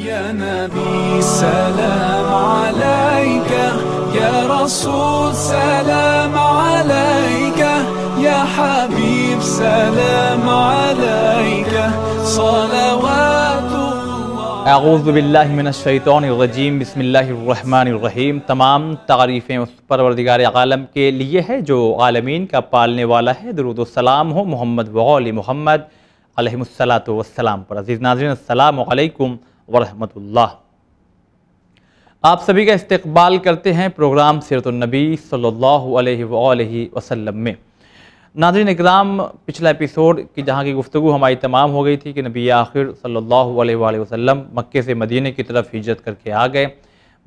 يا نبي سلام عليك يا رسول سلام عليك يا حبيب سلام عليك صلوات الله أعوذ بالله من الشیطان الرجیم بسم اللہ الرحمن الرحیم تمام تعریفیں اس پروردگار عالم کے لیے ہے جو عالمین کا پالنے والا ہے درود و سلام ہو محمد وغول محمد علیہ السلاۃ والسلام پر عزیز ناظرین السلام علیکم वरहमतुल्लाह आप सभी का इस्तकबाल करते हैं प्रोग्राम सरतुलनबी सल्लल्लाहु अलैहि वसल्लम में नाजरन इकराम पिछला एपिसोड की जहाँ की गुफ्तु हमारी तमाम हो गई थी कि नबी आखिर सल्लल्लाहु अलैहि वसल्लम मक्के से मदीने की तरफ हिजरत करके आ गए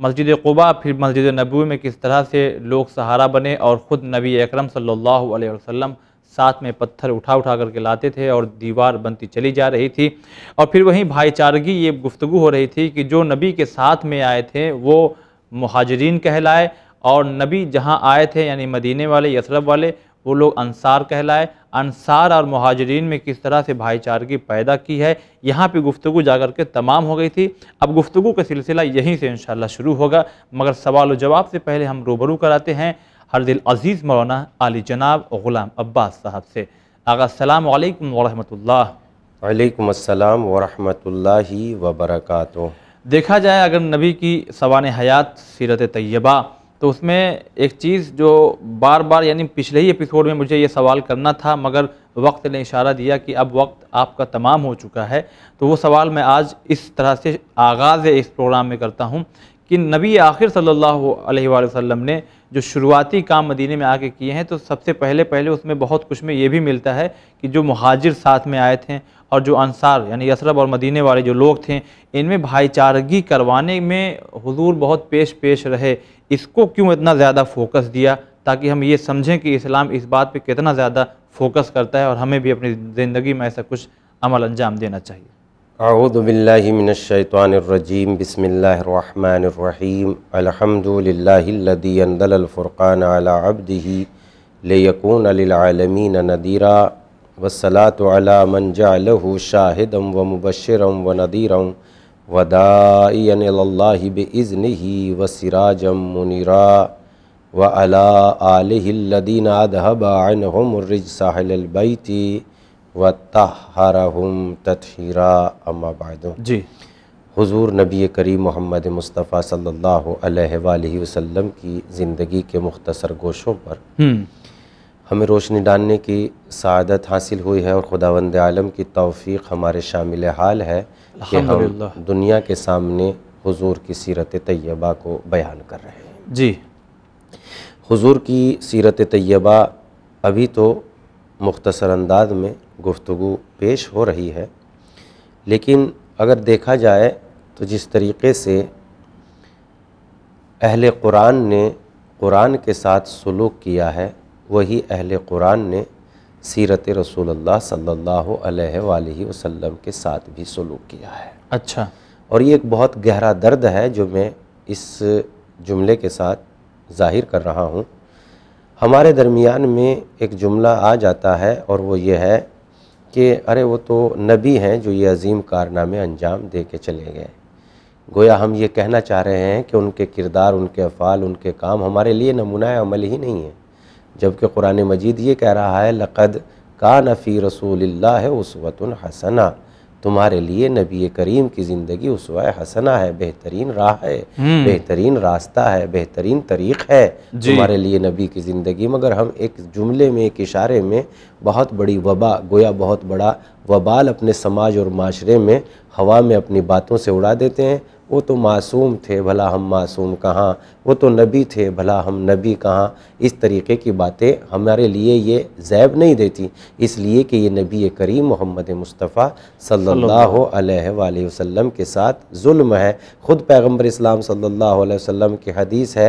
मस्जिद कुबा फिर मस्जिद नबू में किस तरह से लोग सहारा बने और ख़ुद नबी अकरम सल्लल्लाहु अलैहि वसल्लम साथ में पत्थर उठा उठा करके लाते थे और दीवार बनती चली जा रही थी और फिर वहीं भाईचारगी ये गुफ्तु हो रही थी कि जो नबी के साथ में आए थे वो महाजरीन कहलाए और नबी जहाँ आए थे यानी मदीने वाले यसरब वाले वो लोग अनसार कहलाए अंसार और महाजरीन में किस तरह से भाईचारगी पैदा की है यहाँ पे गुफ्तु जाकर के तमाम हो गई थी अब गुफ्तु का सिलसिला यहीं से इन शुरू होगा मगर सवाल व जवाब से पहले हम रूबरू कराते हैं हर दिल अजीज़ मौलाना आली जनाब ग़ुलाम अब्बास साहब से आगा सलाम वरहमल असलम वरहि वबरक देखा जाए अगर नबी की सवान हयात सीरत तय्यबा तो उसमें एक चीज़ जो बार बार यानी पिछले ही एपिसोड में मुझे ये सवाल करना था मगर वक्त ने इशारा दिया कि अब वक्त आपका तमाम हो चुका है तो वो सवाल मैं आज इस तरह से आगाज़ इस प्रोग्राम में करता हूँ कि नबी आखिर सल्लल्लाहु अलैहि वसल्लम ने जो शुरुआती काम मदीने में आके किए हैं तो सबसे पहले पहले उसमें बहुत कुछ में ये भी मिलता है कि जो महाजिर साथ में आए थे और जो अनसार यानी यसरब और मदीने वाले जो लोग थे इनमें भाईचारगी करवाने में हुजूर बहुत पेश पेश रहे इसको क्यों इतना ज़्यादा फोकस दिया ताकि हम ये समझें कि इस्लाम इस बात पे कितना ज़्यादा फोकस करता है और हमें भी अपनी ज़िंदगी में ऐसा कुछ अमल अंजाम देना चाहिए आऊदबिल्लिमिनशैतवानरजीम बसमीम अलहमदिल्लादीफ़ुरक़ान अबदी लेकून लालमीन नदीरा वसलात मन शाहिदम व मुबशरम व नदीरम वदाईबज़न वसराजम मुनिरा व अला आलदीन साहलबैती वतहरहम तथहरा अम्माबाद जी हुजूर नबी करीम मोहम्मद मुस्तफ़ा सल्लल्लाहु अलैहि वसल्लम की ज़िंदगी के मुख्तसर गोशों पर हम्म। हमें रोशनी डालने की सदत हासिल हुई है और खुदावंद आलम की तोफ़ी हमारे शामिल हाल है कि हम दुनिया के सामने हुजूर की सीरत तय्यबा को बयान कर रहे हैं जी हुजूर की सीरत तय्यबा अभी तो मुख्तसर अंदाज में गुफ्तु पेश हो रही है लेकिन अगर देखा जाए तो जिस तरीके से अहल कुरान ने कुरान के साथ सलूक किया है वही अहल कुरान ने सीरत रसूलुल्लाह सल्लल्लाहु अलैहि वसल्लम के साथ भी सलूक किया है अच्छा और ये एक बहुत गहरा दर्द है जो मैं इस जुमले के साथ जाहिर कर रहा हूँ हमारे दरमियान में एक जुमला आ जाता है और वो ये है कि अरे वो तो नबी हैं जो ये अजीम कारनामे अंजाम दे के चले गए गोया हम ये कहना चाह रहे हैं कि उनके किरदार उनके अफ़ाल उनके काम हमारे लिए नमूना अमल ही नहीं है जबकि कुरान मजीद ये कह रहा है लक़द का नफ़ी रसूल है उसवत हसना तुम्हारे लिए नबी करीम की ज़िंदगी उसवा हसना है बेहतरीन राह है हम्म। बेहतरीन रास्ता है बेहतरीन तरीक़ है तुम्हारे लिए नबी की ज़िंदगी मगर हम एक जुमले में एक इशारे में बहुत बड़ी वबा गोया बहुत बड़ा वबाल अपने समाज और माशरे में हवा में अपनी बातों से उड़ा देते हैं वो तो मासूम थे भला हम मासूम कहाँ वो तो नबी थे भला हम नबी कहाँ इस तरीके की बातें हमारे लिए ये जैब नहीं देती इसलिए कि ये नबी करीम मोहम्मद मुस्तफ़ा सल्लल्लाहु अलैहि वसल्लम के साथ जुल्म है ख़ुद पैगंबर इस्लाम सल्लल्लाहु अलैहि वसल्लम की हदीस है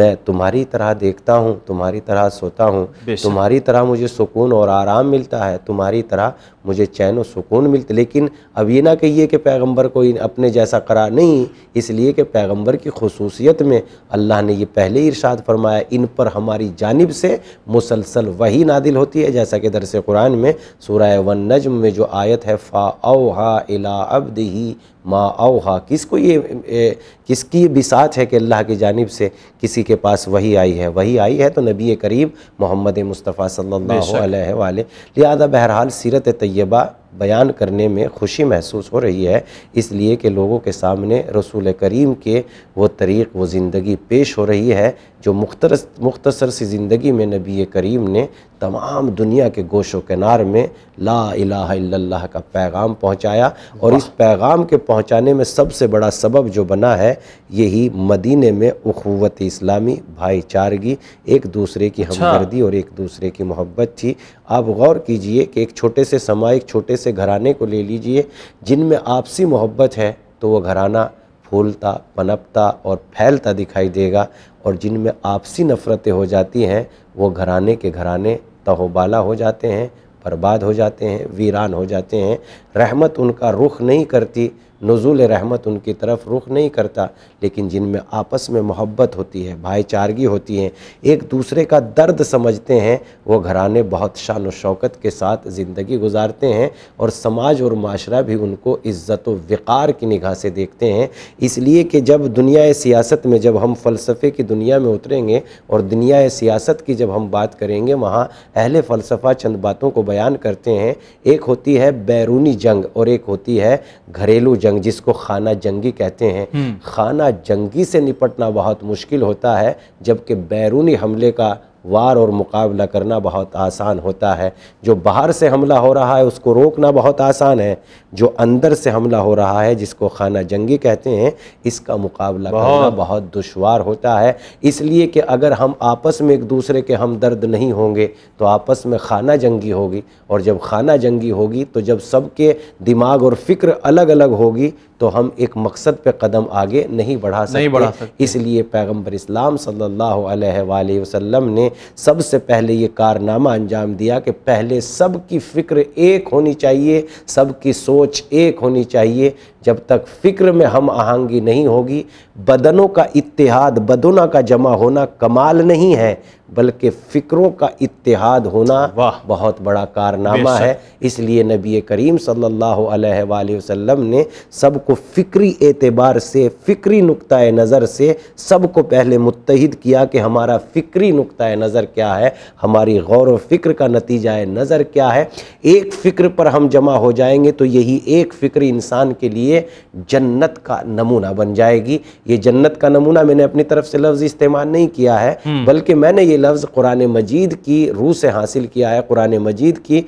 मैं तुम्हारी तरह देखता हूँ तुम्हारी तरह सोता हूँ तुम्हारी तरह मुझे सुकून और आराम मिलता है तुम्हारी तरह मुझे चैन व सुकून मिलते लेकिन अब ये ना कहिए कि पैगंबर को अपने जैसा करा नहीं इसलिए कि पैगंबर की खसूसियत में अल्लाह ने ये पहले इरशाद फरमाया इन पर हमारी जानब से मुसलसल वही नादिल होती है जैसा कि दरस कुरान में सूरह वन नजम में जो आयत है फ़ा अला अब ही हाँ अवहा किसको ये ए, किसकी बिसात है कि अल्लाह की जानब से किसी के पास वही आई है वही आई है तो नबी करीब मोहम्मद मुस्तफ़ा सल्लल्लाहु अलैहि लिहाजा बहरहाल सीरत तय्यबा बयान करने में खुशी महसूस हो रही है इसलिए कि लोगों के सामने रसूल करीम के वो तरीक़ वो ज़िंदगी पेश हो रही है जो मुख्तर मुख्तसर सी ज़िंदगी में नबी करीम ने तमाम दुनिया के गोशो किनार में ला अल्लाह का पैगाम पहुँचाया और इस पैगाम के पहुँचाने में सबसे बड़ा सबब जो बना है यही मदीने में अखवत इस्लामी भाईचारगी एक दूसरे की अच्छा। हमदर्दी और एक दूसरे की मोहब्बत थी आप गौर कीजिए कि एक छोटे से समाज एक छोटे से घराने को ले लीजिए जिनमें आपसी मोहब्बत है तो वह घराना फूलता पनपता और फैलता दिखाई देगा और जिनमें आपसी नफ़रतें हो जाती हैं वो घराने के घराने तहोबाला हो जाते हैं बर्बाद हो जाते हैं वीरान हो जाते हैं रहमत उनका रुख नहीं करती नज़ुल रहमत उनकी तरफ रुख नहीं करता लेकिन जिनमें आपस में मोहब्बत होती है भाईचारगी होती है एक दूसरे का दर्द समझते हैं वो घराने बहुत शान व शौकत के साथ ज़िंदगी गुजारते हैं और समाज और माशरा भी उनको इज़्ज़त व वक़ार की निगाह से देखते हैं इसलिए कि जब दुनिया सियासत में जब हम फ़लसफ़े की दुनिया में उतरेंगे और दुनिया सियासत की जब हम बात करेंगे वहाँ अहल फ़लसफ़ा चंद बातों को बयान करते हैं एक होती है बैरूनी जंग और एक होती है घरेलू जंग जंग जिसको खाना जंगी कहते हैं हम्म। खाना जंगी से निपटना बहुत मुश्किल होता है जबकि बैरूनी हमले का वार और मुकाबला करना बहुत आसान होता है जो बाहर से हमला हो रहा है उसको रोकना बहुत आसान है जो अंदर से हमला हो रहा है जिसको खाना जंगी कहते हैं इसका मुकाबला करना बहुत दुशवार होता है इसलिए कि अगर हम आपस में एक दूसरे के हम दर्द नहीं होंगे तो आपस में खाना जंगी होगी और जब खाना जंगी होगी तो जब सबके दिमाग और फिक्र अलग अलग होगी तो हम एक मकसद पे कदम आगे नहीं बढ़ा सकते, सकते। इसलिए पैगम्बर इस्लाम सल्लल्लाहु अलैहि वसल्लम ने सबसे पहले ये कारनामा अंजाम दिया कि पहले सबकी फ़िक्र एक होनी चाहिए सबकी सोच एक होनी चाहिए जब तक फ़िक्र में हम आहंगी नहीं होगी बदनों का इतिहाद बदोना का जमा होना कमाल नहीं है बल्कि फ़िक्रों का इतिहाद होना वाह बहुत बड़ा कारनामा है इसलिए नबी करीम सल्लल्लाहु अलैहि वसल्लम ने सबको फ़िक्री एतबार से फ़िक्री नुक़ नज़र से सबको पहले मुतहद किया कि हमारा फ़िक्री नुक़ नज़र क्या है हमारी गौर व फ़िक्र का नतीजा नज़र क्या है एक फ़िक्र पर हम जमा हो जाएंगे तो यही एक फ़िक्र इंसान के लिए लिए जन्नत का नमूना बन जाएगी ये जन्नत का नमूना मैंने अपनी तरफ से लफ्ज़ इस्तेमाल नहीं किया है हम्म। बल्कि मैंने ये लफ्ज़ कुरान मजीद की रूह से हासिल किया है कुरान मजीद की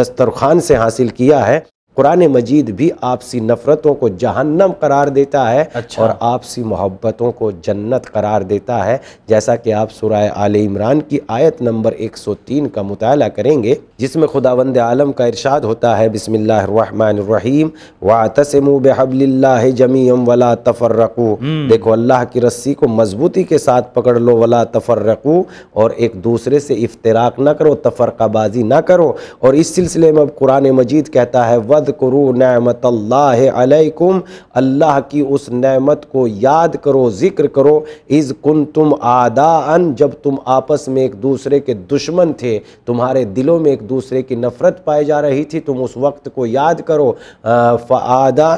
दस्तरखान से हासिल किया है कुरान मजीद भी आपसी नफ़रतों को जहन्नम करार देता है अच्छा। और आपसी मोहब्बतों को जन्नत करार देता है जैसा कि आप सुरह आल इमरान की आयत नंबर 103 का मताल करेंगे जिसमें खुदावंद आलम का इरशाद होता है बिसमीम वसम बहबल्ला जमीम वला तफर्रकू हम्म। देखो अल्लाह की रस्सी को मजबूती के साथ पकड़ लो वला तफर्रकू और एक दूसरे से इफ्तराक ना करो तफरकाबाजी ना करो और इस सिलसिले में अब कुरान मजीद कहता है वद वद करो नमत अलैकुम अल्लाह की उस नमत को याद करो ज़िक्र करो इज़ कुन तुम अन जब तुम आपस में एक दूसरे के दुश्मन थे तुम्हारे दिलों में एक दूसरे की नफ़रत पाई जा रही थी तुम उस वक्त को याद करो फ़ादा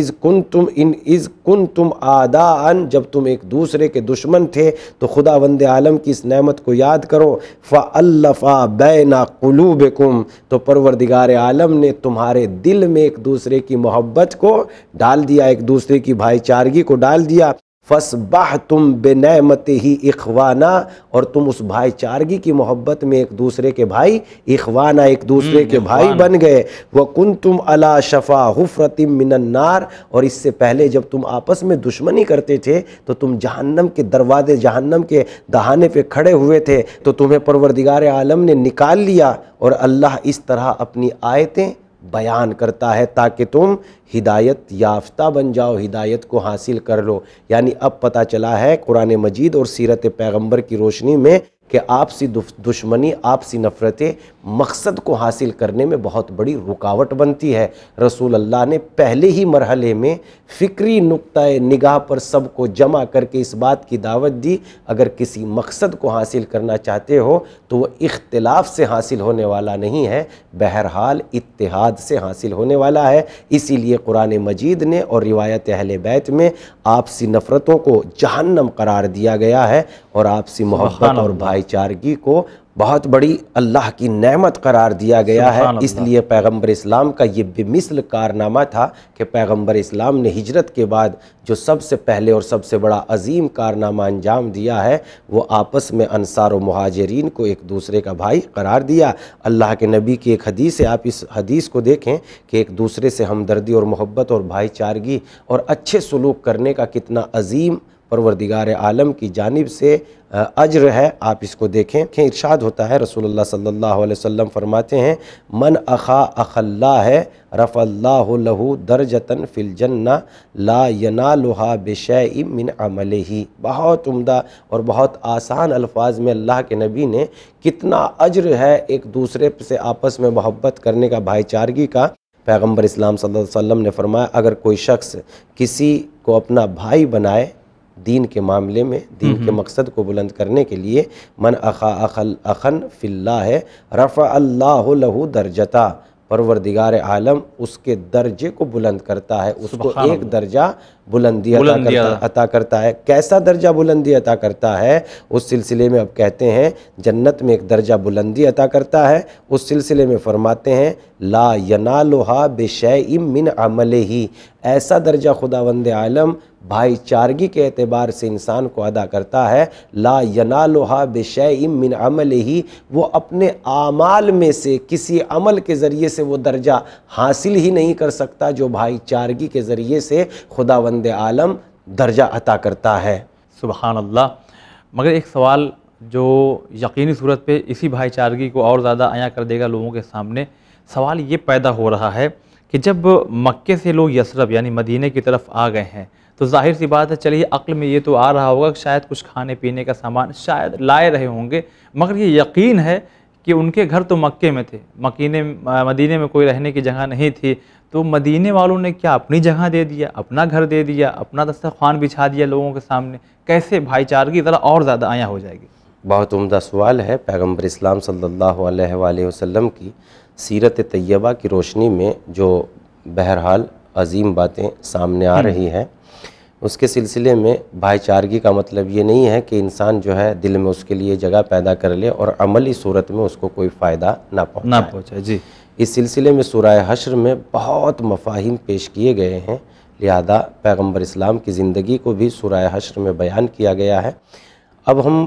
इज़ कुन तुम इन इज़ कुन तुम आदान जब तुम एक दूसरे के दुश्मन थे तो खुदा वंद आलम की इस नमत को याद करो फ़ल्लफ़ा बैना कलूबकुम तो परवरदिगार आलम ने तुम्हारे हमारे दिल में एक दूसरे की मोहब्बत को डाल दिया एक दूसरे की भाईचारगी को डाल दिया फस बाह तुम बेनमत ही इखवाना और तुम उस भाईचारगी की मोहब्बत में एक दूसरे के भाई इखवाना एक दूसरे हम्म, के भाई बन गए वह कुन तुम अला शफा हुफरतिम मिनन्नार और इससे पहले जब तुम आपस में दुश्मनी करते थे तो तुम जहन्नम के दरवाजे जहन्नम के दहाने पे खड़े हुए थे तो तुम्हें परवरदिगार आलम ने निकाल लिया और अल्लाह इस तरह अपनी आयतें बयान करता है ताकि तुम हिदायत याफ्ता बन जाओ हिदायत को हासिल कर लो यानी अब पता चला है कुरान मजीद और सीरत पैगंबर की रोशनी में कि आपसी दुश्मनी आपसी नफ़रतें मकसद को हासिल करने में बहुत बड़ी रुकावट बनती है रसूल अल्लाह ने पहले ही मरहले में फ़िक्री नुक़ निगाह पर सबको जमा करके इस बात की दावत दी अगर किसी मकसद को हासिल करना चाहते हो तो वह इख्तलाफ से हासिल होने वाला नहीं है बहरहाल इतिहाद से हासिल होने वाला है इसीलिए कुरान मजीद ने और रिवायत अहल बैत में आपसी नफ़रतों को जहन्नम करार दिया गया है और आपसी मोहब्बत और भाई भाईचारगी को बहुत बड़ी अल्लाह की नेमत करार दिया गया है इसलिए पैगंबर इस्लाम का ये बेमिसल कारनामा था कि पैगंबर इस्लाम ने हिजरत के बाद जो सबसे पहले और सबसे बड़ा अजीम कारनामा अंजाम दिया है वो आपस में अनसार व महाजरीन को एक दूसरे का भाई करार दिया अल्लाह के नबी की एक हदीस है आप इस हदीस को देखें कि एक दूसरे से हमदर्दी और मोहब्बत और भाईचारगी और अच्छे सलूक करने का कितना अजीम परवरदिगार आलम की जानब से अज्र है आप इसको देखें कि इरशाद होता है रसूलुल्लाह सल्लल्लाहु अलैहि वसल्लम फरमाते हैं मन अखा अखल्ला है रफ़ल्लाहु लहू दरजतन फिल जन्ना ला यना लोहा बेशय मिन अमले ही बहुत उम्दा और बहुत आसान अल्फाज में अल्लाह के नबी ने कितना अज्र है एक दूसरे से आपस में मोहब्बत करने का भाईचारगी का पैगम्बर इस्लाम सल्लल्लाहु अलैहि वसल्लम ने फरमाया अगर कोई शख्स किसी को अपना भाई बनाए दीन के मामले में दीन के मकसद को बुलंद करने के लिए मन अखा अखल अखन फिल्ला है रफ़ा अल्लाह लहू दर्जता परवरदिगार आलम उसके दर्जे को बुलंद करता है उसको एक दर्जा बुलंदी अता करता, अता करता है कैसा दर्जा बुलंदी अता करता है उस सिलसिले में अब कहते हैं जन्नत में एक दर्जा बुलंदी अता करता है उस सिलसिले में फरमाते हैं ला यना लोहा बेशय मिन अमल ही ऐसा दर्जा वंद आलम भाईचारगी के अतबार से इंसान को अदा करता है ला यना लोहा बेशय मिन अमल ही वो अपने आमाल में से किसी अमल के ज़रिए से वो दर्जा हासिल ही नहीं कर सकता जो भाईचारगी के ज़रिए से खुदा बंद आलम दर्जा अता करता है सुबहान अल्लाह मगर एक सवाल जो यकीनी सूरत पे इसी भाईचारगी को और ज़्यादा आया कर देगा लोगों के सामने सवाल ये पैदा हो रहा है कि जब मक्के से लोग यसरब यानी मदीने की तरफ आ गए हैं तो जाहिर सी बात है चलिए अक्ल में ये तो आ रहा होगा कि शायद कुछ खाने पीने का सामान शायद लाए रहे होंगे मगर ये यकीन है कि उनके घर तो मक्के में थे मकीने मदीने में कोई रहने की जगह नहीं थी तो मदीने वालों ने क्या अपनी जगह दे दिया अपना घर दे दिया अपना दस्तरखान बिछा दिया लोगों के सामने कैसे भाईचारगी ज़रा और ज़्यादा आया हो जाएगी बहुत उम्दा सवाल है पैगम्बर इस्लाम सल्लल्लाहु अलैहि वसल्लम की सीरत तैयबा की रोशनी में जो बहरहाल अजीम बातें सामने आ हम्म। रही हैं उसके सिलसिले में भाईचारगी का मतलब ये नहीं है कि इंसान जो है दिल में उसके लिए जगह पैदा कर ले और अमली सूरत में उसको कोई फ़ायदा ना पहुँच ना पहुँचे जी इस सिलसिले में सराय हशर में बहुत मफाहिम पेश किए गए हैं लिहाजा पैगम्बर इस्लाम की ज़िंदगी को भी सराय हशर में बयान किया गया है अब हम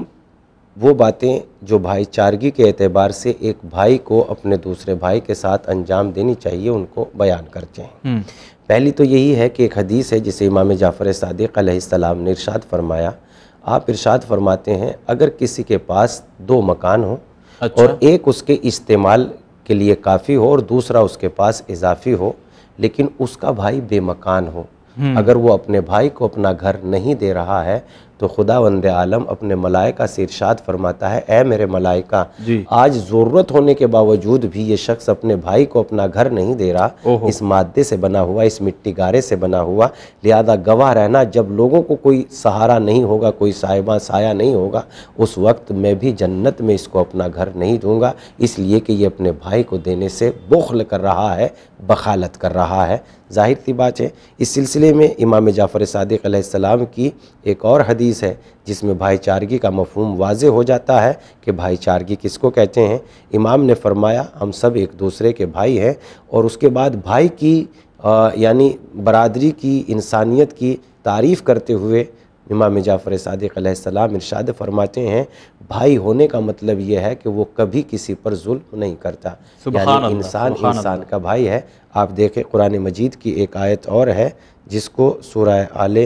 वो बातें जो भाईचारगी के एतबार से एक भाई को अपने दूसरे भाई के साथ अंजाम देनी चाहिए उनको बयान करते हैं हम्म। पहली तो यही है कि एक हदीस है जिसे इमाम जाफ़र सदक ने इरशाद फरमाया आप इरशाद फरमाते हैं अगर किसी के पास दो मकान हो अच्छा। और एक उसके इस्तेमाल के लिए काफ़ी हो और दूसरा उसके पास इजाफी हो लेकिन उसका भाई बेमकान हो हम्म। अगर वो अपने भाई को अपना घर नहीं दे रहा है तो खुदा वंद आलम अपने मलाइका से इरशाद फरमाता है ए मेरे मलाइका आज ज़रूरत होने के बावजूद भी ये शख्स अपने भाई को अपना घर नहीं दे रहा इस मादे से बना हुआ इस मिट्टी गारे से बना हुआ लिहाजा गवाह रहना जब लोगों को कोई सहारा नहीं होगा कोई साहिबा साया नहीं होगा उस वक्त मैं भी जन्नत में इसको अपना घर नहीं दूंगा इसलिए कि ये अपने भाई को देने से बोखल कर रहा है बखालत कर रहा है जाहिर सी बात है इस सिलसिले में इमाम जाफ़र सदक की एक और हदीस हदीस है जिसमें भाईचारगी का मफहम वाज हो जाता है कि भाईचारगी किसको कहते हैं इमाम ने फरमाया हम सब एक दूसरे के भाई हैं और उसके बाद भाई की यानी बरदरी की इंसानियत की तारीफ़ करते हुए इमाम जाफ़र सदक़्लाम इरशाद फरमाते हैं भाई होने का मतलब यह है कि वो कभी किसी पर जुल्म नहीं करता इंसान इंसान का भाई है आप देखें कुरान मजीद की एक आयत और है जिसको सूर्य आले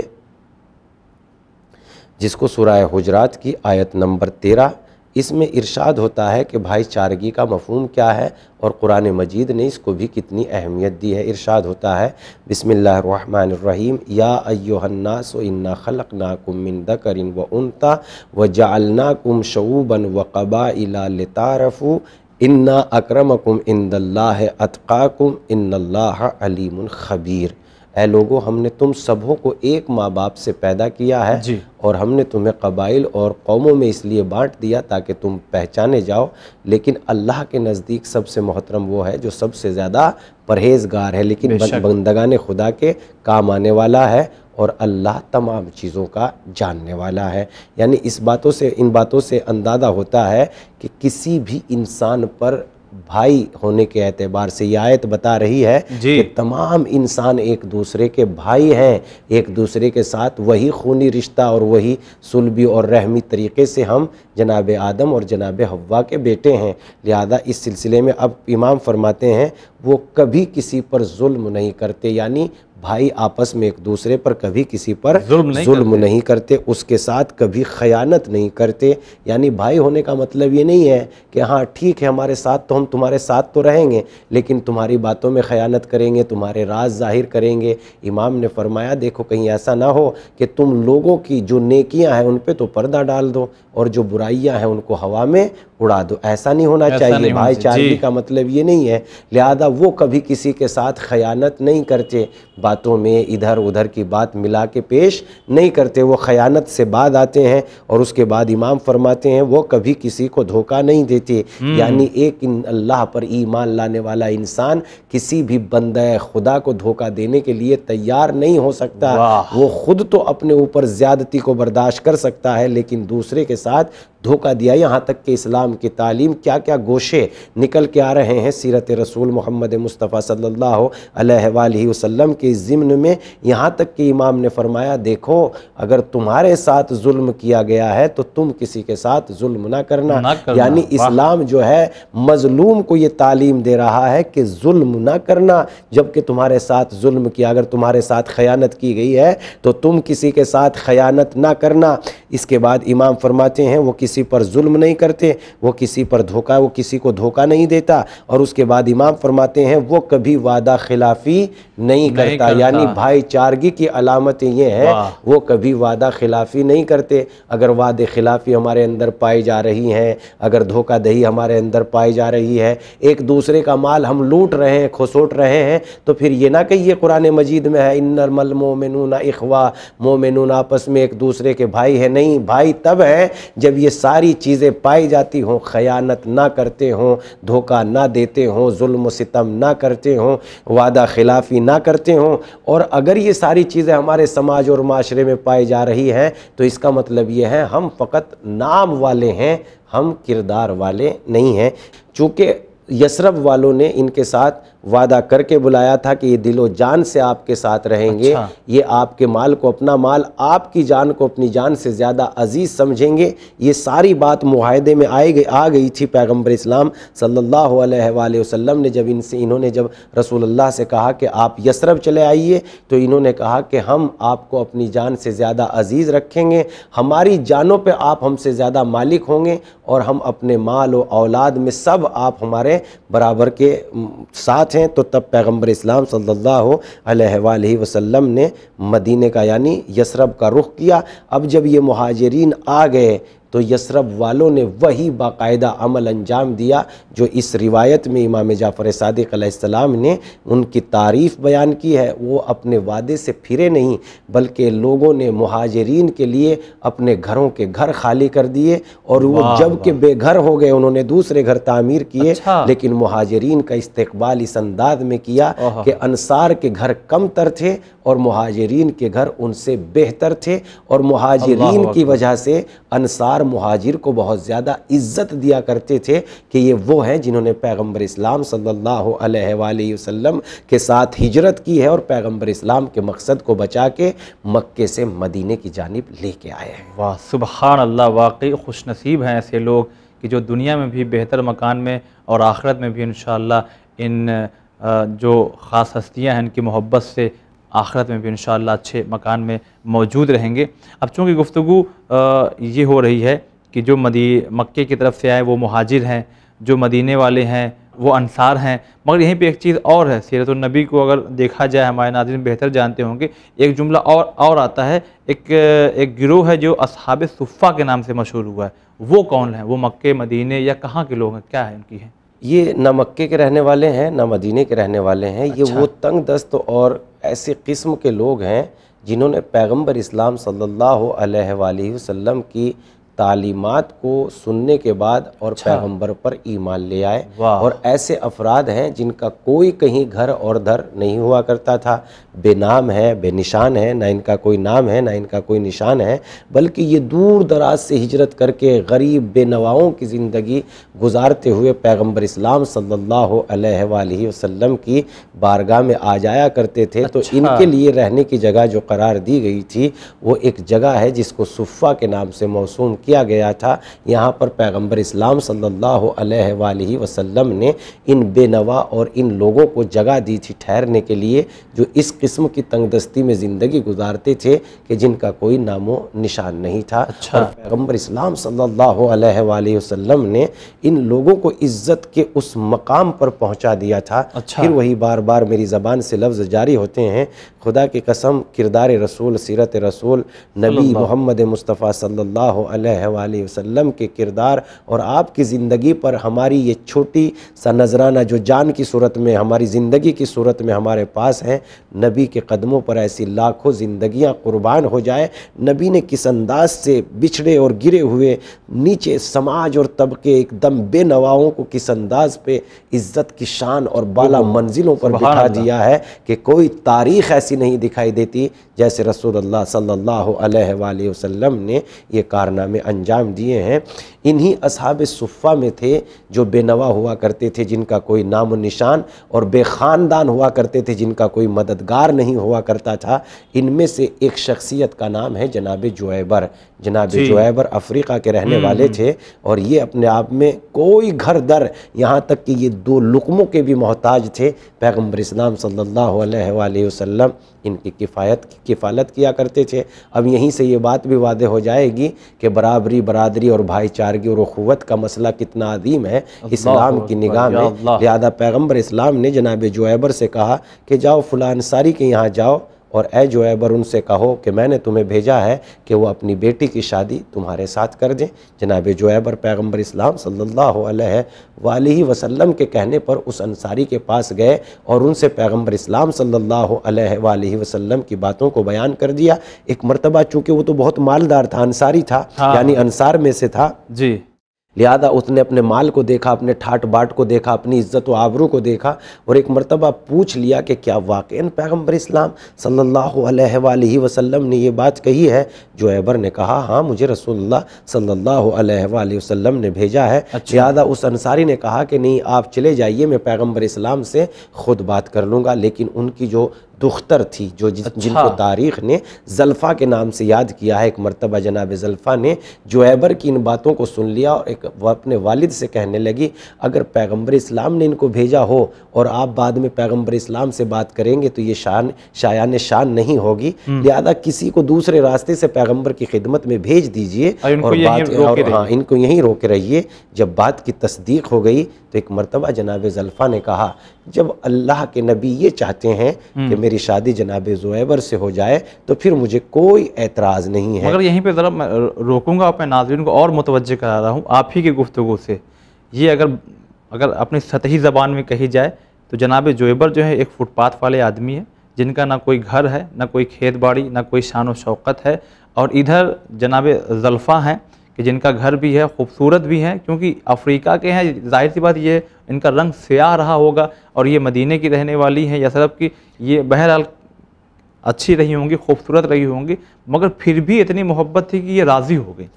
जिसको सराय हजरात की आयत नंबर तेरह इसमें इरशाद होता है कि भाईचारगी का मफहम क्या है और कुरान मजीद ने इसको भी कितनी अहमियत दी है इरशाद होता है बसमीम या अयोहन्नास खलक नाकुमिन कर व उनता व जालनाकुम शूबन व कबा इलातारफ़ू इन्ना अक्रमकुम इंदल्ला अतकाकुम इन्नल्लाह अलीम ख़बीर है लोगों हमने तुम सबों को एक माँ बाप से पैदा किया है और हमने तुम्हें कबाइल और कौमों में इसलिए बांट दिया ताकि तुम पहचाने जाओ लेकिन अल्लाह के नज़दीक सबसे मोहतरम वो है जो सबसे ज़्यादा परहेजगार है लेकिन ने खुदा के काम आने वाला है और अल्लाह तमाम चीज़ों का जानने वाला है यानी इस बातों से इन बातों से अंदाज़ा होता है कि किसी भी इंसान पर भाई होने के एतबार से यह आयत बता रही है कि तमाम इंसान एक दूसरे के भाई हैं एक दूसरे के साथ वही खूनी रिश्ता और वही सुलभी और रहमी तरीके से हम जनाब आदम और जनाब हवा के बेटे हैं लिहाजा इस सिलसिले में अब इमाम फरमाते हैं वो कभी किसी पर जुल्म नहीं करते यानी भाई आपस में एक दूसरे पर कभी किसी पर जुल्म नहीं, जुल्म करते। नहीं करते उसके साथ कभी खयानत नहीं करते यानी भाई होने का मतलब ये नहीं है कि हाँ ठीक है हमारे साथ तो हम तुम्हारे साथ तो रहेंगे लेकिन तुम्हारी बातों में खयानत करेंगे तुम्हारे राज जाहिर करेंगे इमाम ने फरमाया देखो कहीं ऐसा ना हो कि तुम लोगों की जो नेकियाँ हैं उन पर तो पर्दा डाल दो और जो बुराइयाँ हैं उनको हवा में उड़ा दो ऐसा नहीं होना ऐसा चाहिए भाईचारगी का मतलब ये नहीं है लिहाजा वो कभी किसी के साथ खयानत नहीं करते बातों में इधर उधर की बात मिला के पेश नहीं करते वो खयानत से बाद आते हैं और उसके बाद इमाम फरमाते हैं वो कभी किसी को धोखा नहीं देते हम्म। यानी एक अल्लाह पर ईमान लाने वाला इंसान किसी भी बंद खुदा को धोखा देने के लिए तैयार नहीं हो सकता वो खुद तो अपने ऊपर ज़्यादती को बर्दाश्त कर सकता है लेकिन दूसरे के साथ धोखा दिया यहाँ तक कि इस्लाम की तालीम क्या क्या गोशे निकल के आ रहे हैं सीरत रसूल मोहम्मद मुस्तफ़ा सल्ला वसम के ज़िम्न में यहाँ तक कि इमाम ने फरमाया देखो अगर तुम्हारे साथ जुल्म किया गया है तो तुम किसी के साथ जुल्म ना करना, करना। यानी इस्लाम जो है मजलूम को ये तालीम दे रहा है कि जुल्म ना करना जबकि तुम्हारे साथ जुल्म किया अगर तुम्हारे साथ ख़यानत की गई है तो तुम किसी के साथ ख़यानत ना करना इसके बाद इमाम फरमाते हैं वो किसी किसी पर जुल्म नहीं करते वो किसी पर धोखा वो किसी को धोखा नहीं देता और उसके बाद इमाम फरमाते हैं वो कभी वादा खिलाफी नहीं, नहीं करता, करता। यानी भाईचारगी की अलामतें ये हैं वो कभी वादा खिलाफी नहीं करते अगर वादे खिलाफी हमारे अंदर पाई जा रही हैं अगर धोखा दही हमारे अंदर पाई जा रही है एक दूसरे का माल हम लूट रहे हैं खसोट रहे हैं तो फिर ये ना कहिए कुरान मजीद में है मल मोमिन अखवा मोमिन आपस में एक दूसरे के भाई है नहीं भाई तब है जब ये सारी चीज़ें पाई जाती हों ख़यानत ना करते हों धोखा ना देते हों जुल्म सितम ना करते हों वादा खिलाफी ना करते हों और अगर ये सारी चीज़ें हमारे समाज और माशरे में पाई जा रही हैं तो इसका मतलब ये है हम फ़कत नाम वाले हैं हम किरदार वाले नहीं हैं चूँकि यसरब वालों ने इनके साथ वादा करके बुलाया था कि ये दिलो जान से आपके साथ रहेंगे अच्छा। ये आपके माल को अपना माल आपकी जान को अपनी जान से ज़्यादा अजीज़ समझेंगे ये सारी बात माहदे में आए गई आ गई थी पैगम्बर इस्लाम सल्ला वसम ने जब इनसे इन्होंने जब रसोल्ला से कहा कि आप यसरब चले आइए तो इन्होंने कहा कि हम आपको अपनी जान से ज़्यादा अजीज़ रखेंगे हमारी जानों पर आप हमसे ज़्यादा मालिक होंगे और हम अपने माल और औलाद में सब आप हमारे बराबर के साथ हैं तो तब पैगम्बर इस्लाम सल्लल्लाहु अलैहि वसल्लम ने मदीने का यानी यसरब का रुख किया अब जब ये महाजरीन आ गए तो यसरब वालों ने वही बाकायदा अमल अंजाम दिया जो इस रिवायत में इमाम जाफ़र सदक़म ने उनकी तारीफ़ बयान की है वो अपने वादे से फिरे नहीं बल्कि लोगों ने महाजरीन के लिए अपने घरों के घर खाली कर दिए और वो जबकि बेघर हो गए उन्होंने दूसरे घर तामीर किए अच्छा। लेकिन महाजरीन का इस्तबाल इस अंदाज में किया कि अनसार के घर कम तर थे और महाजरीन के घर उनसे बेहतर थे और महाजरीन की वजह से अनसार महाजिर को बहुत ज़्यादा इज्जत दिया करते थे कि ये वो हैं जिन्होंने पैगम्बर इस्लाम सल्लल्लाहु अलैहि वसल्लम के साथ हिजरत की है और पैगम्बर इस्लाम के मकसद को बचा के मक्के से मदीने की जानब लेके आए हैं वाह सुबह अल्लाह वाकई खुश नसीब हैं ऐसे लोग कि जो दुनिया में भी बेहतर मकान में और आखिरत में भी इन इन जो ख़ास हस्तियाँ हैं इनकी मोहब्बत से आखरत में भी इन अच्छे मकान में मौजूद रहेंगे अब चूँकि गुफ्तु ये हो रही है कि जो मदी मक्के की तरफ से आए वो महाजिर हैं जो मदीने वाले हैं वो अनसार हैं मगर यहीं पे एक चीज़ और है सीरत नबी को अगर देखा जाए हमारे नाजिन बेहतर जानते होंगे एक जुमला और और आता है एक एक गिरोह है जो अब सुफ़ा के नाम से मशहूर हुआ है वो कौन है वो मक्के मदीने या कहाँ के लोग हैं क्या है उनकी है ये ना मक्के के रहने वाले हैं ना मदीने के रहने वाले हैं अच्छा। ये वो तंग दस्त और ऐसे किस्म के लोग हैं जिन्होंने पैगंबर इस्लाम सल्लल्लाहु अलैहि वसल्लम की तालीमत को सुनने के बाद और अच्छा। पैगम्बर पर ईमान ले आए और ऐसे अफराद हैं जिनका कोई कहीं घर और धर नहीं हुआ करता था बेनाम है बेनिशान है ना इनका कोई नाम है ना इनका कोई निशान है बल्कि ये दूर दराज से हिजरत करके गरीब बेनवाओं की ज़िंदगी गुजारते हुए पैगम्बर इस्लाम सल्लल्लाहु अलैहि वसल्लम की बारगाह में आ जाया करते थे तो अच्छा। इनके लिए रहने की जगह जो करार दी गई थी वो एक जगह है जिसको सुफ़ा के नाम से मौसू किया गया था यहाँ पर पैगंबर इस्लाम सल्लल्लाहु अलैहि वसल्लम ने इन बेनवा और इन लोगों को जगह दी थी ठहरने के लिए जो इस किस्म की तंगदस्ती में ज़िंदगी गुजारते थे कि जिनका कोई नामो निशान नहीं था अच्छा पैगम्बर इस्लाम सल्ला वसम ने इन लोगों को इज़्ज़त के उस मकाम पर पहुँचा दिया था अच्छा फिर वही बार बार मेरी ज़बान से लफ्ज़ जारी होते हैं खुदा की कसम किरदार रसूल सीरत रसूल नबी मोहम्मद मुस्तफ़ा सल्ला वसल्लम के किरदार और आपकी ज़िंदगी पर हमारी ये छोटी सा नजराना जो जान की सूरत में हमारी ज़िंदगी की सूरत में हमारे पास है नबी के कदमों पर ऐसी लाखों ज़िंदियाँ कुर्बान हो जाए नबी ने किस अंदाज से बिछड़े और गिरे हुए नीचे समाज और तबके एकदम बेनवाओं को किस अंदाज पे इज़्ज़त की शान और बाला मंजिलों पर बिठा दिया है कि कोई तारीख ऐसी नहीं दिखाई देती जैसे रसूल सल्ला वसम ने यह कारनामे अंजाम दिए हैं इन्हीं असहाब सुफ़ा में थे जो बेनवा हुआ करते थे जिनका कोई नाम निशान और बेखानदान हुआ करते थे जिनका कोई मददगार नहीं हुआ करता था इनमें से एक शख्सियत का नाम है जनाब जोएबर जनाब जोएबर अफ्रीका के रहने हम्म, वाले हम्म। थे और ये अपने आप में कोई घर दर यहाँ तक कि ये दो लुकमों के भी मोहताज थे पैगम्बर इस्लाम सल्ला वसम इनकी किफ़ायत किफ़ालत किया करते थे अब यहीं से ये बात भी वादे हो जाएगी कि बराबरी बरदरी और भाईचारगी और अखुवत का मसला कितना अदीम है इस्लाम की निगाह में ज़्यादा पैगम्बर इस्लाम ने जनाब जोैबर से कहा कि जाओ फुलानसारी के यहाँ जाओ और ए जोएबर उनसे कहो कि मैंने तुम्हें भेजा है कि वो अपनी बेटी की शादी तुम्हारे साथ कर दें जनाब जोएबर पैगम्बर इस्लाम सल्लल्लाहु अलैहि के कहने पर उस अंसारी के पास गए और उनसे पैगम्बर इस्लाम सल्ला वसलम की बातों को बयान कर दिया एक मरतबा चूँकि वो तो बहुत मालदार था अंसारी था हाँ। यानी अंसार में से था जी लिहाजा उसने अपने माल को देखा अपने ठाट बाट को देखा अपनी इज़्ज़त व आबरू को देखा और एक मरतबा पूछ लिया कि क्या वाक़ पैगम्बर इस्लाम सल्लल्लाहु अलैहि वसल्लम ने यह बात कही है जो ऐबर ने कहा हाँ मुझे रसूलुल्लाह सल्लल्लाहु अलैहि वसल्लम ने भेजा है अच्छा। लिहाजा उस अंसारी ने कहा कि नहीं आप चले जाइए मैं पैगम्बर इस्लाम से ख़ुद बात कर लूँगा लेकिन उनकी जो दुख्तर थी जो जिस अच्छा। जिनको तारीख ने जल्फ़ा के नाम से याद किया है एक मरतबा जनाब जल्फ़ा ने जोएबर की इन बातों को सुन लिया और एक अपने वालिद से कहने लगी अगर पैगंबर इस्लाम ने इनको भेजा हो और आप बाद में पैगंबर इस्लाम से बात करेंगे तो ये शान शायान शान नहीं होगी हम्म। लिहाजा किसी को दूसरे रास्ते से पैगम्बर की खिदमत में भेज दीजिए और बात हाँ इनको यहीं रोके रहिए जब बात की तस्दीक हो गई तो एक मरतबा जनाब जल्फ़ा ने कहा जब अल्लाह के नबी ये चाहते हैं कि हम्म। मेरी शादी जनाब जोएवर से हो जाए तो फिर मुझे कोई एतराज़ नहीं है अगर यहीं पर ज़रा मैं रोकूँगा अपने नाजरन को और मुतवज करा रहा हूँ आप ही की गुफ्तु से ये अगर अगर अपनी सतही ज़बान में कही जाए तो जनाब जोएबर जो है एक फुटपाथ वाले आदमी है जिनका ना कोई घर है ना कोई खेत बाड़ी ना कोई शान व शौकत है और इधर जनाब जल्फ़ा हैं कि जिनका घर भी है खूबसूरत भी है क्योंकि अफ्रीका के हैं जाहिर सी बात ये इनका रंग स्याह रहा होगा और ये मदीने की रहने वाली हैं या सरब की ये बहरहाल अच्छी रही होंगी खूबसूरत रही होंगी मगर फिर भी इतनी मोहब्बत थी कि ये राज़ी हो गई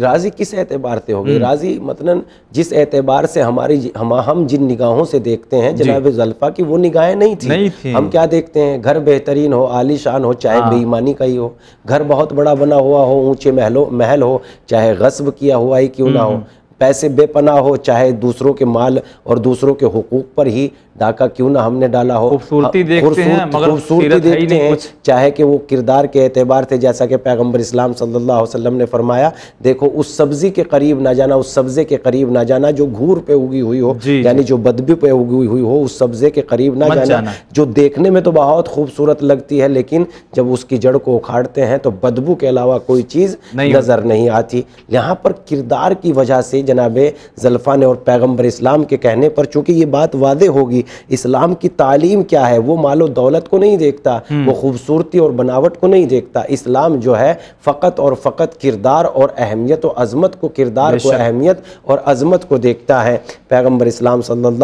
राज़ी किस एतबार से होगी हम्म। राज़ी मतलब जिस एतबार से हमारी हम हम जिन निगाहों से देखते हैं जनाब जल्फा की वो निगाहें नहीं थी नहीं थी हम क्या देखते हैं घर बेहतरीन हो आलीशान हो चाहे हाँ। बेईमानी का ही हो घर बहुत बड़ा बना हुआ हो ऊंचे महलो महल हो चाहे गस्ब किया हुआ ही क्यों ना हो हम्म। पैसे बेपना हो चाहे दूसरों के माल और दूसरों के हकूक़ पर ही डाका क्यों ना हमने डाला हो खूबसूरती हाँ, देखते हैं मगर खूबसूरती देखते हैं चाहे कि वो किरदार के एतबार थे जैसा कि पैगम्बर इस्लाम सल्लल्लाहु अलैहि वसल्लम ने फरमाया देखो उस सब्जी के करीब ना जाना उस सब्जे के करीब ना जाना जो घूर पे उगी हुई हो यानी जो बदबी पे उगी हुई हो उस सब्जे के करीब ना जाना जो देखने में तो बहुत खूबसूरत लगती है लेकिन जब उसकी जड़ को उखाड़ते हैं तो बदबू के अलावा कोई चीज़ नज़र नहीं आती यहाँ पर किरदार की वजह से जनाब जल्फा ने और पैगम्बर इस्लाम के कहने पर चूंकि ये बात वादे होगी इस्लाम की तालीम क्या है वो मालो दौलत को नहीं देखता वो हम्म। खूबसूरती और बनावट को नहीं देखता इस्लाम जो है फ़कत और फ़कत किरदार और अहमियत और अजमत को किरदार को अहमियत और अजमत को देखता है पैगम्बर इस्लाम सल्ला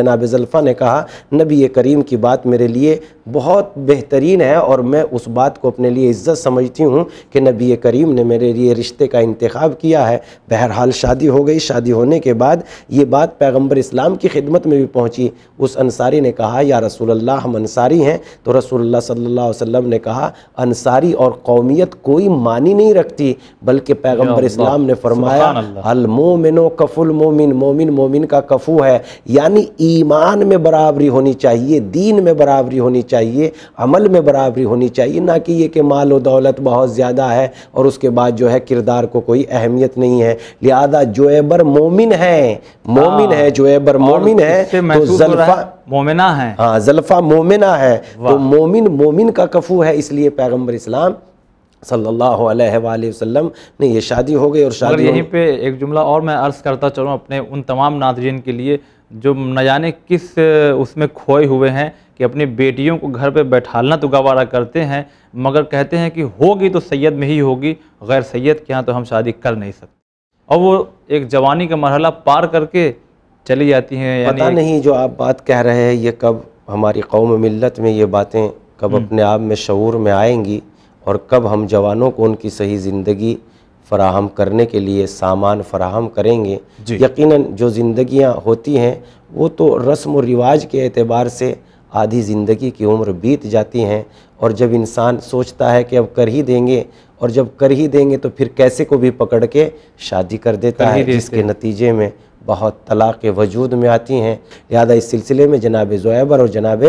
जनाब ज़ल्फ़ा ने कहा नबी करीम की बात मेरे लिए बहुत बेहतरीन है और मैं उस बात को अपने लिए इज़्ज़त समझती हूँ कि नबी करीम ने मेरे लिए रिश्ते का इंतखब किया है बहरहाल शादी हो गई शादी होने के बाद ये बात पैगम्बर इस्लाम की खिदमत में भी पहुँची उस अंसारी ने कहा या रसोल्ला हम अंसारी हैं तो रसोल सल्ला वसम ने कहा अंसारी और कौमियत कोई मानी नहीं रखती बल्कि पैगम्बर इस्लाम ने फरमाया अलमोमिनो कफुल मोमिन मोमिन मोमिन का कफू है यानी ईमान में बराबरी होनी चाहिए दीन में बराबरी होनी चाहिए चाहिए अमल में बराबरी होनी चाहिए ना कि ये कि माल और दौलत बहुत ज़्यादा है और उसके बाद जो है किरदार को कोई अहमियत नहीं है लिहाजा जोएबर मोमिन हाँ। तो है मोमिन है जोएबर मोमिन है तो जल्फा मोमिना है हाँ जल्फा मोमिना है तो मोमिन मोमिन का कफू है इसलिए पैगम्बर इस्लाम सल्लल्लाहु अलैहि वसल्लम ने ये शादी हो गई और शादी यहीं पे एक जुमला और मैं अर्ज़ करता चलूँ अपने उन तमाम नादरीन के लिए जो न जाने किस उसमें खोए हुए हैं कि अपनी बेटियों को घर पर बैठालना तो गवारा करते हैं मगर कहते हैं कि होगी तो सैयद में ही होगी गैर सैयद के यहाँ तो हम शादी कर नहीं सकते और वो एक जवानी का मरहला पार करके चली जाती हैं पता नहीं जो आप बात कह रहे हैं ये कब हमारी कौम मिलत में ये बातें कब हम्म। अपने आप में शूर में आएंगी और कब हम जवानों को उनकी सही ज़िंदगी फराहम करने के लिए सामान फराहम करेंगे यकीनन जो ज़िंदगियां होती हैं वो तो रस्म व रिवाज के अतबार से आधी ज़िंदगी की उम्र बीत जाती हैं और जब इंसान सोचता है कि अब कर ही देंगे और जब कर ही देंगे तो फिर कैसे को भी पकड़ के शादी कर देता कर है जिसके नतीजे में बहुत तलाक़ वजूद में आती हैं लिहाजा इस सिलसिले में जनाब जोएबर और जनाब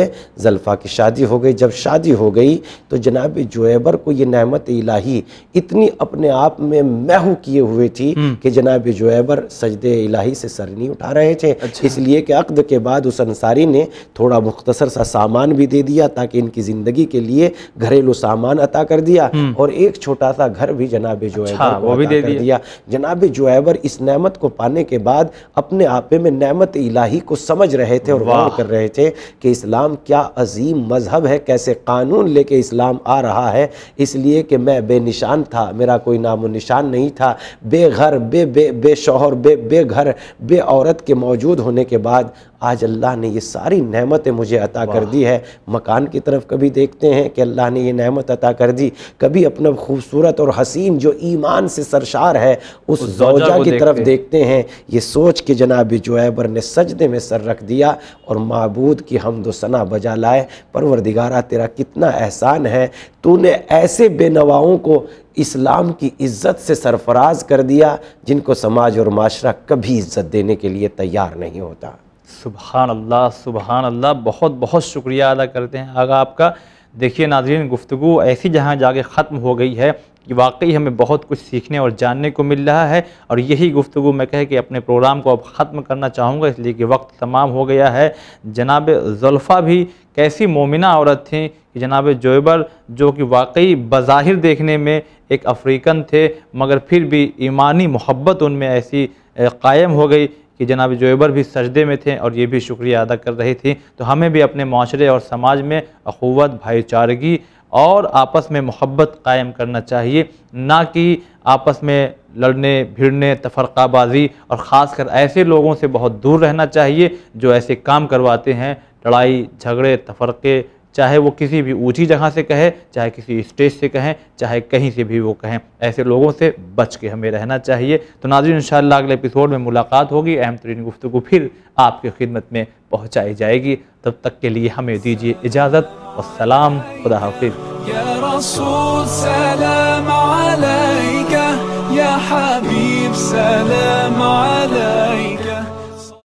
जल्फ़ा की शादी हो गई जब शादी हो गई तो जनाब जोएबर को ये नमत इलाही इतनी अपने आप में महू किए हुए थी हम्म। कि जनाब जोएबर सजद इलाही से सर नहीं उठा रहे थे अच्छा। इसलिए कि अकद के बाद उस अंसारी ने थोड़ा मुख्तसर सा सामान भी दे दिया ताकि इनकी ज़िंदगी के लिए घरेलू सामान अता कर दिया हम्म। और एक छोटा सा घर भी जनाब जोएबर अच्छा, को भी दे दिया जनाब जोएबर इस नमत को पाने के बाद अपने आपे में नमत इलाही को समझ रहे थे और गौर कर रहे थे कि इस्लाम क्या अजीम मज़हब है कैसे कानून लेके इस्लाम आ रहा है इसलिए कि मैं बेनिशान था मेरा कोई नामो निशान नहीं था बेघर बे बे शोहर बे घर बे औरत के मौजूद होने के बाद आज अल्लाह ने ये सारी नहमतें मुझे अता कर दी है मकान की तरफ कभी देखते हैं कि अल्लाह ने ये नहमत अता कर दी कभी अपना खूबसूरत और हसीन जो ईमान से सरशार है उस, जोजा की तरफ देखते हैं ये सोच के जनाब जोबर ने सजदे में सर रख दिया और मबूद की हमदोसना बजा लाए परवरदिगारा तेरा कितना एहसान है तूने ऐसे बेनवाओं को इस्लाम की इज़्ज़त से सरफराज कर दिया जिनको समाज और माशरा कभी इज़्ज़त देने के लिए तैयार नहीं होता सुबहान अल्लाह सुबहान अल्लाह बहुत बहुत शुक्रिया अदा करते हैं आगा आपका देखिए नाजरीन गुफ्तु ऐसी जहाँ जाके ख़त्म हो गई है कि वाकई हमें बहुत कुछ सीखने और जानने को मिल रहा है और यही गुफ्तु मैं कह के अपने प्रोग्राम को अब ख़त्म करना चाहूँगा इसलिए कि वक्त तमाम हो गया है जनाब जुल्फ़ा भी कैसी मोमिना औरत थी कि जनाब जोबर जो कि वाकई बज़ाहिर देखने में एक अफ्रीकन थे मगर फिर भी ईमानी मोहब्बत उनमें ऐसी कायम हो गई कि जनाब जोबर भी सजदे में थे और ये भी शुक्रिया अदा कर रहे थे तो हमें भी अपने माशरे और समाज में अखवत भाईचारगी और आपस में मोहब्बत कायम करना चाहिए ना कि आपस में लड़ने भिड़ने तफरकाबाजी और ख़ासकर ऐसे लोगों से बहुत दूर रहना चाहिए जो ऐसे काम करवाते हैं लड़ाई झगड़े तफरक़े चाहे वो किसी भी ऊंची जगह से कहे चाहे किसी स्टेज से कहें चाहे कहीं से भी वो कहें ऐसे लोगों से बच के हमें रहना चाहिए तो नाजरीन इन अगले एपिसोड में मुलाकात होगी अहम तरीन गुफ्तु फिर आपकी खिदमत में पहुँचाई जाएगी तब तक के लिए हमें दीजिए इजाज़त और सलाम खुदा हाफिज يا حبيب سلام عليك